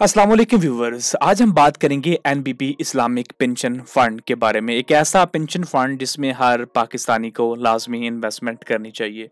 अस्सलाम वालेकुम व्यूवर्स आज हम बात करेंगे एनबीपी इस्लामिक पेंशन फंड के बारे में एक ऐसा पेंशन फंड जिसमें हर पाकिस्तानी को लाजमी इन्वेस्टमेंट करनी चाहिए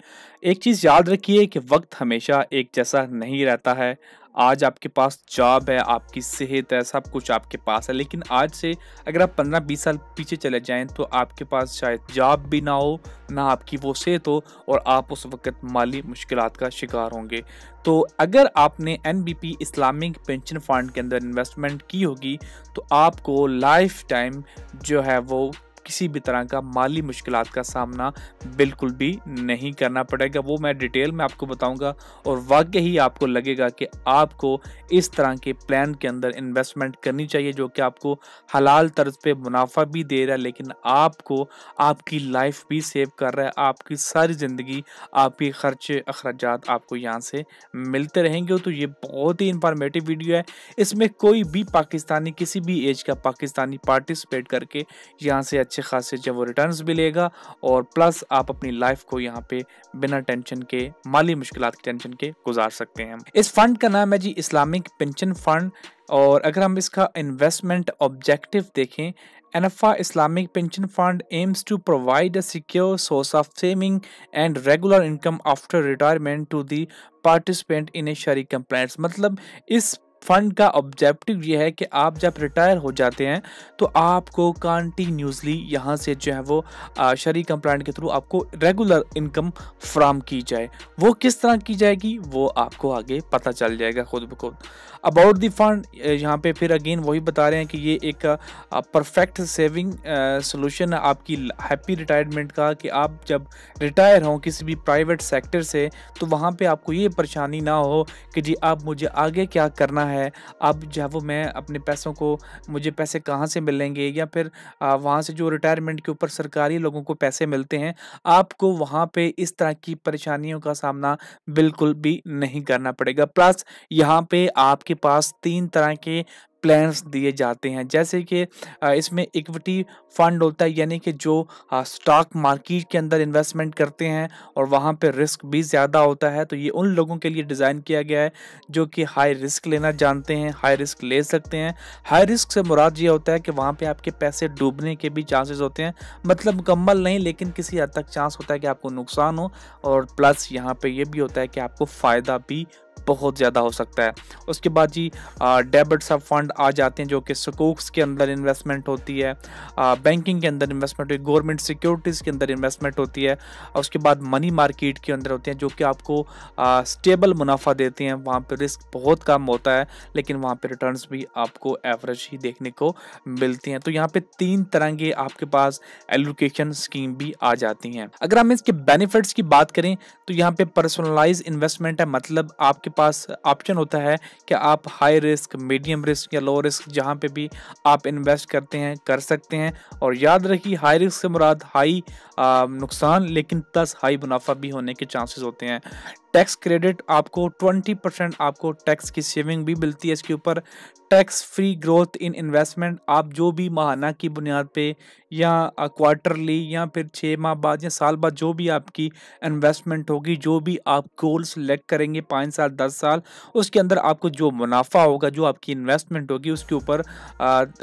एक चीज़ याद रखिए कि वक्त हमेशा एक जैसा नहीं रहता है आज आपके पास जॉब है आपकी सेहत है सब कुछ आपके पास है लेकिन आज से अगर आप पंद्रह बीस साल पीछे चले जाएं तो आपके पास शायद जॉब भी ना हो ना आपकी वो सेहत हो और आप उस वक्त माली मुश्किल का शिकार होंगे तो अगर आपने एन इस्लामिक पेंशन फंड के अंदर इन्वेस्टमेंट की होगी तो आपको लाइफ टाइम जो है वो किसी भी तरह का माली मुश्किल का सामना बिल्कुल भी नहीं करना पड़ेगा वो मैं डिटेल में आपको बताऊंगा और वाक्य ही आपको लगेगा कि आपको इस तरह के प्लान के अंदर इन्वेस्टमेंट करनी चाहिए जो कि आपको हलाल तर्ज पे मुनाफा भी दे रहा है लेकिन आपको आपकी लाइफ भी सेव कर रहा है आपकी सारी ज़िंदगी आपके खर्चे अखराज आपको यहाँ से मिलते रहेंगे तो ये बहुत ही इंफॉर्मेटिव वीडियो है इसमें कोई भी पाकिस्तानी किसी भी एज का पाकिस्तानी पार्टिसिपेट करके यहाँ से अच्छे खासे जब वो रिटर्न भी लेगा और प्लस आप अपनी लाइफ को यहाँ पे बिना टेंशन के माली मुश्किल के टेंशन के गुजार सकते हैं इस फंड का नाम है जी इस्लामिक पेंशन फंड और अगर हम इसका इन्वेस्टमेंट ऑब्जेक्टिव देखें एनफा Islamic pension fund aims to provide a secure source of saving and regular income after retirement to the participant in a Shariah compliance मतलब इस फंड का ऑब्जेक्टिव ये है कि आप जब रिटायर हो जाते हैं तो आपको कंटिन्यूसली यहाँ से जो है वो शरी प्लान के थ्रू आपको रेगुलर इनकम फ्राम की जाए वो किस तरह की जाएगी वो आपको आगे पता चल जाएगा खुद ब खुद अबाउट दी फंड यहाँ पे फिर अगेन वही बता रहे हैं कि ये एक परफेक्ट सेविंग सोल्यूशन है आपकी हैप्पी रिटायरमेंट का कि आप जब रिटायर हों किसी भी प्राइवेट सेक्टर से तो वहाँ पर आपको ये परेशानी ना हो कि जी आप मुझे आगे क्या करना है है अब जो वो मैं अपने पैसों को मुझे पैसे कहाँ से मिलेंगे या फिर वहाँ से जो रिटायरमेंट के ऊपर सरकारी लोगों को पैसे मिलते हैं आपको वहाँ पे इस तरह की परेशानियों का सामना बिल्कुल भी नहीं करना पड़ेगा प्लस यहाँ पे आपके पास तीन तरह के प्लान्स दिए जाते हैं जैसे कि इसमें इक्विटी फंड होता है यानी कि जो स्टॉक मार्केट के अंदर इन्वेस्टमेंट करते हैं और वहाँ पे रिस्क भी ज़्यादा होता है तो ये उन लोगों के लिए डिज़ाइन किया गया है जो कि हाई रिस्क लेना जानते हैं हाई रिस्क ले सकते हैं हाई रिस्क से मुराद ये होता है कि वहाँ पर आपके पैसे डूबने के भी चांसेज़ होते हैं मतलब मुकम्मल नहीं लेकिन किसी हद तक चांस होता है कि आपको नुकसान हो और प्लस यहाँ पर यह भी होता है कि आपको फ़ायदा भी बहुत ज़्यादा हो सकता है उसके बाद जी डेबिट सब फंड आ जाते हैं जो कि सकूक्स के अंदर इन्वेस्टमेंट होती है बैंकिंग के अंदर इन्वेस्टमेंट होती है गवर्नमेंट सिक्योरिटीज़ के अंदर इन्वेस्टमेंट होती है उसके बाद मनी मार्केट के अंदर होते हैं जो कि आपको स्टेबल मुनाफा देते हैं वहाँ पर रिस्क बहुत कम होता है लेकिन वहाँ पर रिटर्न भी आपको एवरेज ही देखने को मिलती हैं तो यहाँ पर तीन तरह के आपके पास एलोकेशन स्कीम भी आ जाती हैं अगर हम इसके बेनिफिट्स की बात करें तो यहाँ पे पर्सनलाइज इन्वेस्टमेंट है मतलब आप आपके पास ऑप्शन होता है कि आप हाई रिस्क मीडियम रिस्क या लो रिस्क जहाँ पे भी आप इन्वेस्ट करते हैं कर सकते हैं और याद रखिए हाई रिस्क से मुराद हाई नुकसान लेकिन प्लस हाई मुनाफा भी होने के चांसेस होते हैं टैक्स क्रेडिट आपको 20 परसेंट आपको टैक्स की सेविंग भी मिलती है इसके ऊपर tax free growth in investment आप जो भी महाना की बुनियाद पे या क्वार्टरली या फिर छः माह बाद या साल बाद जो भी आपकी इन्वेस्टमेंट होगी जो भी आप गोल सेलेक्ट करेंगे पाँच साल दस साल उसके अंदर आपको जो मुनाफा होगा जो आपकी इन्वेस्टमेंट होगी उसके ऊपर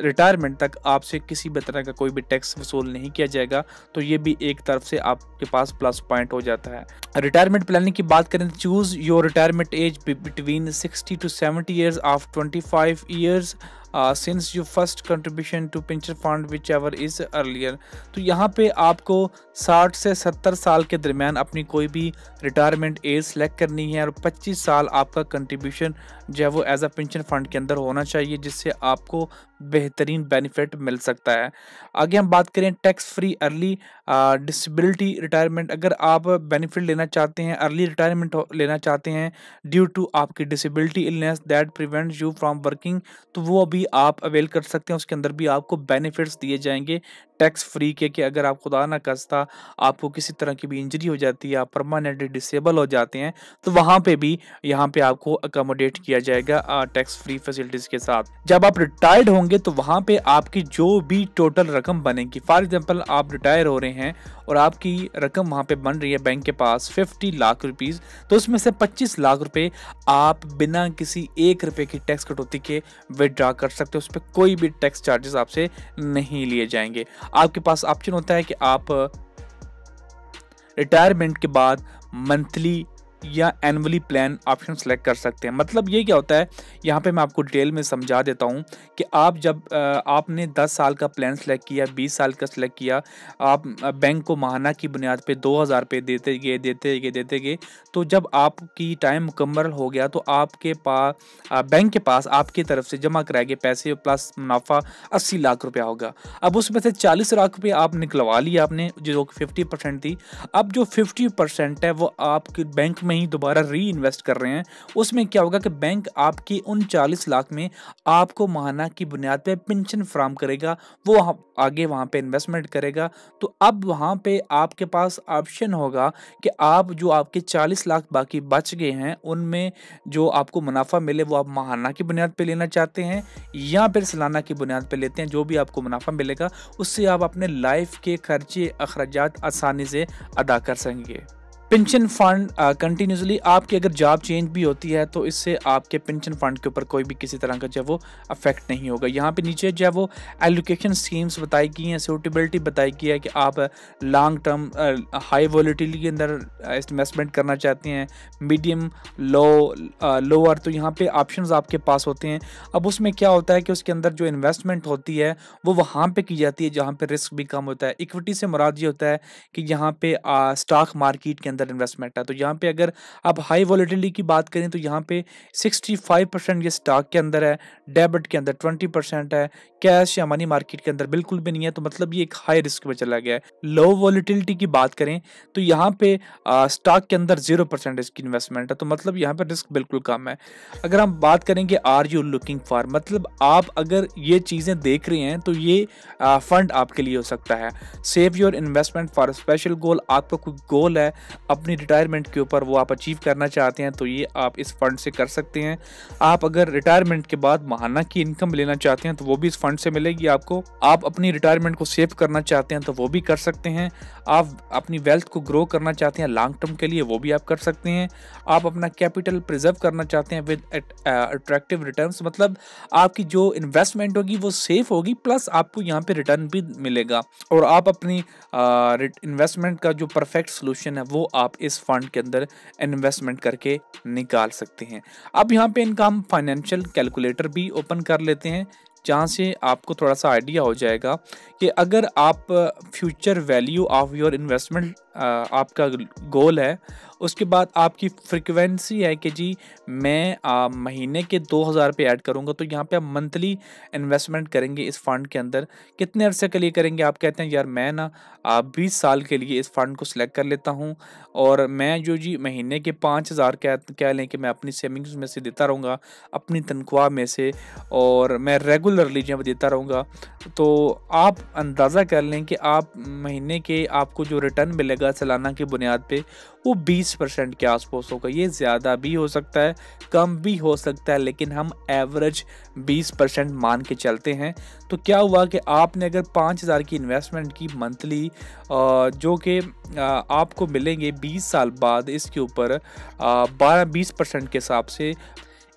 रिटायरमेंट तक आपसे किसी भी तरह का कोई भी टैक्स वसूल नहीं किया जाएगा तो ये भी एक तरफ से आपके पास प्लस पॉइंट हो जाता है रिटायरमेंट प्लानिंग की बात can choose your retirement age between 60 to 70 years of 25 years uh, since your first contribution to pension fund whichever is earlier तो यहाँ पे आपको 60 से 70 साल के दरम्यान अपनी कोई भी रिटायरमेंट एज सेलेक्ट करनी है और 25 साल आपका कंट्रीब्यूशन जो है वो एज अ पेंशन फंड के अंदर होना चाहिए जिससे आपको बेहतरीन बेनिफिट मिल सकता है आगे हम बात करें tax free early disability retirement अगर आप बेनिफिट लेना चाहते हैं अर्ली रिटायरमेंट लेना चाहते हैं ड्यू टू आपकी disability illness that prevent you from working तो वो अभी आप अवेल कर सकते हैं उसके अंदर भी आपको बेनिफिट्स दिए जाएंगे टैक्स फ्री के कि अगर आप खुदा ना कस्ता आपको किसी तरह की भी इंजरी हो जाती है आप परमानेंटली डिसेबल हो जाते हैं तो वहाँ पे भी यहाँ पे आपको अकोमोडेट किया जाएगा टैक्स फ्री फैसिलिटीज़ के साथ जब आप रिटायर्ड होंगे तो वहाँ पे आपकी जो भी टोटल रकम बनेगी फॉर एग्जाम्पल आप रिटायर हो रहे हैं और आपकी रकम वहाँ पे बन रही है बैंक के पास फिफ्टी लाख रुपीज़ तो उसमें से पच्चीस लाख रुपए आप बिना किसी एक रुपए की टैक्स कटौती के विदड्रा कर कर सकते हो उस पर कोई भी टैक्स चार्जेस आपसे नहीं लिए जाएंगे आपके पास ऑप्शन होता है कि आप रिटायरमेंट uh, के बाद मंथली या एनअली प्लान ऑप्शन सेलेक्ट कर सकते हैं मतलब ये क्या होता है यहाँ पे मैं आपको डिटेल में समझा देता हूँ कि आप जब आपने 10 साल का प्लान सेलेक्ट किया 20 साल का सिलेक्ट किया आप बैंक को महाना की बुनियाद पे 2000 रुपये देते गए देते गए देते गए तो जब आपकी टाइम मुकम्मल हो गया तो आपके पास बैंक के पास आपकी तरफ से जमा कराए गए पैसे प्लस मुनाफा अस्सी लाख रुपया होगा अब उसमें से चालीस लाख रुपये आप निकलवा लिया आपने जो फिफ्टी परसेंट थी अब जो फिफ्टी परसेंट है वो आपके बैंक में ही दोबारा री इन्वेस्ट कर रहे हैं उसमें क्या होगा कि बैंक आपके उन चालीस लाख में आपको महाना की बुनियाद पर पेंशन फ्राम करेगा वो आगे वहाँ पर इन्वेस्टमेंट करेगा तो अब वहाँ पर आपके पास ऑप्शन होगा कि आप जो आपके चालीस लाख बाकी बच गए हैं उनमें जो आपको मुनाफा मिले वो आप महाना की बुनियाद पर लेना चाहते हैं या फिर सालाना की बुनियाद पर लेते हैं जो भी आपको मुनाफा मिलेगा उससे आप अपने लाइफ के खर्चे अखराज आसानी से अदा कर सकेंगे पेंशन फंड कंटिन्यूसली आपकी अगर जॉब चेंज भी होती है तो इससे आपके पेंशन फंड के ऊपर कोई भी किसी तरह का जो है वो अफेक्ट नहीं होगा यहाँ पे नीचे जो है वो एलोकेशन स्कीम्स बताई गई हैं सूटेबिलिटी बताई गई है कि आप लॉन्ग टर्म हाई वॉलिटी के अंदर इन्वेस्टमेंट uh, करना चाहते हैं मीडियम लो लोअर तो यहाँ पे ऑप्शन आपके पास होते हैं अब उसमें क्या होता है कि उसके अंदर जो इन्वेस्टमेंट होती है वो वहाँ पर की जाती है जहाँ पर रिस्क भी कम होता है इक्विटी से मुराद ये होता है कि यहाँ पर स्टॉक मार्केट के अंदर इन्वेस्टमेंट है तो यहाँ पे अगर आप हाई वॉलीटिली की बात करें तो यहाँ पे 65 परसेंट ये स्टॉक के अंदर है डेबिट के अंदर 20 परसेंट है कैश या मनी मार्केट के अंदर बिल्कुल भी नहीं है तो मतलब ये एक हाई रिस्क में चला गया है लो वॉलीटिलिटी की बात करें तो यहाँ पे स्टॉक के अंदर जीरो परसेंट इसकी इन्वेस्टमेंट है तो मतलब यहाँ पर रिस्क बिल्कुल कम है अगर हम बात करेंगे आर यू लुकिंग फॉर मतलब आप अगर ये चीज़ें देख रहे हैं तो ये फंड आपके लिए हो सकता है save your investment for special goal आपका कोई गोल है अपनी रिटायरमेंट के ऊपर वो आप अचीव करना चाहते हैं तो ये आप इस फंड से कर सकते हैं आप अगर रिटायरमेंट के बाद महाना की इनकम लेना चाहते हैं तो वो भी इस फंड से मिलेगी आपको आप अपनी रिटायरमेंट को सेव करना चाहते हैं तो वो भी कर सकते हैं आप अपनी वेल्थ को ग्रो करना चाहते हैं लॉन्ग टर्म के लिए वो भी आप कर सकते हैं आप अपना कैपिटल प्रिजर्व करना चाहते हैं विद अट्रैक्टिव रिटर्न मतलब आपकी जो इन्वेस्टमेंट होगी वो सेफ होगी प्लस आपको यहाँ पर रिटर्न भी मिलेगा और आप अपनी इन्वेस्टमेंट uh, का जो परफेक्ट सोल्यूशन है वो आप इस फंड के अंदर इन्वेस्टमेंट करके निकाल सकते हैं अब यहाँ पे इनका हम फाइनेंशियल कैलकुलेटर भी ओपन कर लेते हैं जहाँ से आपको थोड़ा सा आइडिया हो जाएगा कि अगर आप future value of your investment आपका गोल है उसके बाद आपकी फ्रिक्वेंसी है कि जी मैं आ, महीने के दो हज़ार पर ऐड करूँगा तो यहाँ पे आप मंथली इन्वेस्टमेंट करेंगे इस फंड के अंदर कितने अरसे के लिए करेंगे आप कहते हैं यार मैं ना आप बीस साल के लिए इस फंड को सिलेक्ट कर लेता हूँ और मैं जो जी महीने के पाँच हज़ार कह कह लें कि मैं अपनी सेविंग्स में से देता रहूँगा अपनी तनख्वाह में से और मैं रेगुलरली जब देता रहूँगा तो आप अंदाज़ा कर लें कि आप महीने के आपको जो रिटर्न मिलेगा होगा सालाना की बुनियाद पे वो 20 परसेंट के आसपास होगा ये ज़्यादा भी हो सकता है कम भी हो सकता है लेकिन हम एवरेज 20 परसेंट मान के चलते हैं तो क्या हुआ कि आपने अगर 5000 की इन्वेस्टमेंट की मंथली जो कि आपको मिलेंगे 20 साल बाद इसके ऊपर बारह बीस परसेंट के हिसाब से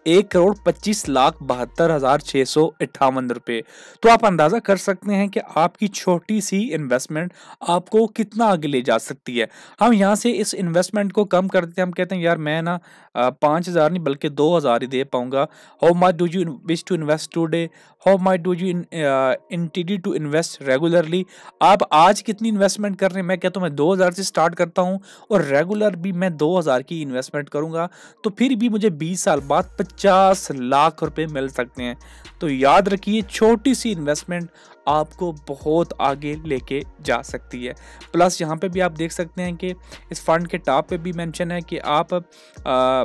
एक करोड़ पच्चीस लाख बहत्तर हजार छः सौ अट्ठावन रुपये तो आप अंदाज़ा कर सकते हैं कि आपकी छोटी सी इन्वेस्टमेंट आपको कितना आगे ले जा सकती है हम यहाँ से इस इन्वेस्टमेंट को कम करते हैं हम कहते हैं यार मैं ना पाँच हज़ार नहीं बल्कि दो हज़ार ही दे पाऊंगा how my do you wish to invest today how my do you intend to invest regularly आप आज कितनी इन्वेस्टमेंट कर रहे हैं मैं कहता हूँ मैं दो हज़ार से स्टार्ट करता हूँ और रेगुलर भी मैं दो हज़ार की इन्वेस्टमेंट करूँगा तो फिर भी मुझे बीस साल बाद पचास लाख रुपए मिल सकते हैं तो याद रखिए छोटी सी इन्वेस्टमेंट आपको बहुत आगे लेके जा सकती है प्लस यहाँ पे भी आप देख सकते हैं कि इस फंड के टॉप पे भी मेंशन है कि आप आ,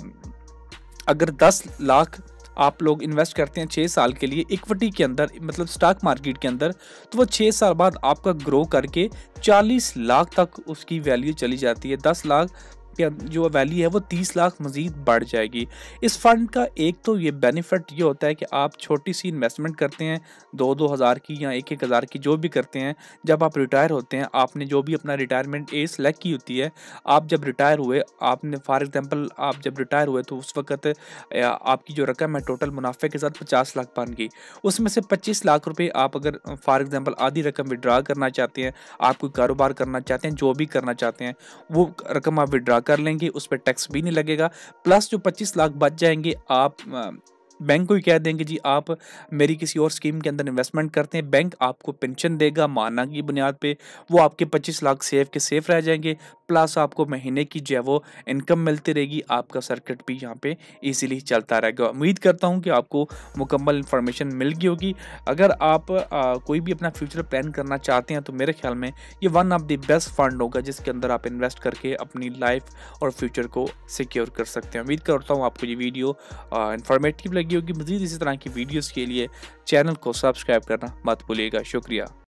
अगर 10 लाख आप लोग इन्वेस्ट करते हैं छः साल के लिए इक्विटी के अंदर मतलब स्टॉक मार्केट के अंदर तो वो छः साल बाद आपका ग्रो करके 40 लाख तक उसकी वैल्यू चली जाती है 10 लाख के जो वैली है वो तीस लाख मजीद बढ़ जाएगी इस फंड का एक तो ये बेनिफिट ये होता है कि आप छोटी सी इन्वेस्टमेंट करते हैं दो दो हज़ार की या एक एक हज़ार की जो भी करते हैं जब आप रिटायर होते हैं आपने जो भी अपना रिटायरमेंट एज सेलेक्ट की होती है आप जब रिटायर हुए आपने फॉर एग्ज़ाम्पल आप जब रिटायर हुए तो उस वक्त आपकी जो रकम है टोटल मुनाफे के साथ पचास लाख बन गई उसमें से पच्चीस लाख रुपये आप अगर फॉर एग्ज़ाम्पल आधी रकम विड्रा करना चाहते हैं आप कोई कारोबार करना चाहते हैं जो भी करना चाहते हैं वो रकम आप विड्रा कर लेंगे उस पर टैक्स भी नहीं लगेगा प्लस जो पच्चीस लाख बच जाएंगे आप बैंक को ही कह देंगे जी आप मेरी किसी और स्कीम के अंदर इन्वेस्टमेंट करते हैं बैंक आपको पेंशन देगा माना की बुनियाद पे वो आपके 25 लाख सेफ के सेफ रह जाएंगे प्लस आपको महीने की जो है वो इनकम मिलती रहेगी आपका सर्किट भी यहाँ पे इजीली चलता रहेगा उम्मीद करता हूँ कि आपको मुकम्मल इन्फॉर्मेशन मिल गई होगी अगर आप आ, कोई भी अपना फ्यूचर प्लान करना चाहते हैं तो मेरे ख्याल में ये one of the best fund होगा जिसके अंदर आप इन्वेस्ट करके अपनी लाइफ और फ्यूचर को सिक्योर कर सकते हैं उम्मीद करता हूँ आपको ये वीडियो इन्फॉर्मेटिव लगी होगी मज़ीद इसी तरह की वीडियोज़ के लिए चैनल को सब्सक्राइब करना मत भूलिएगा शुक्रिया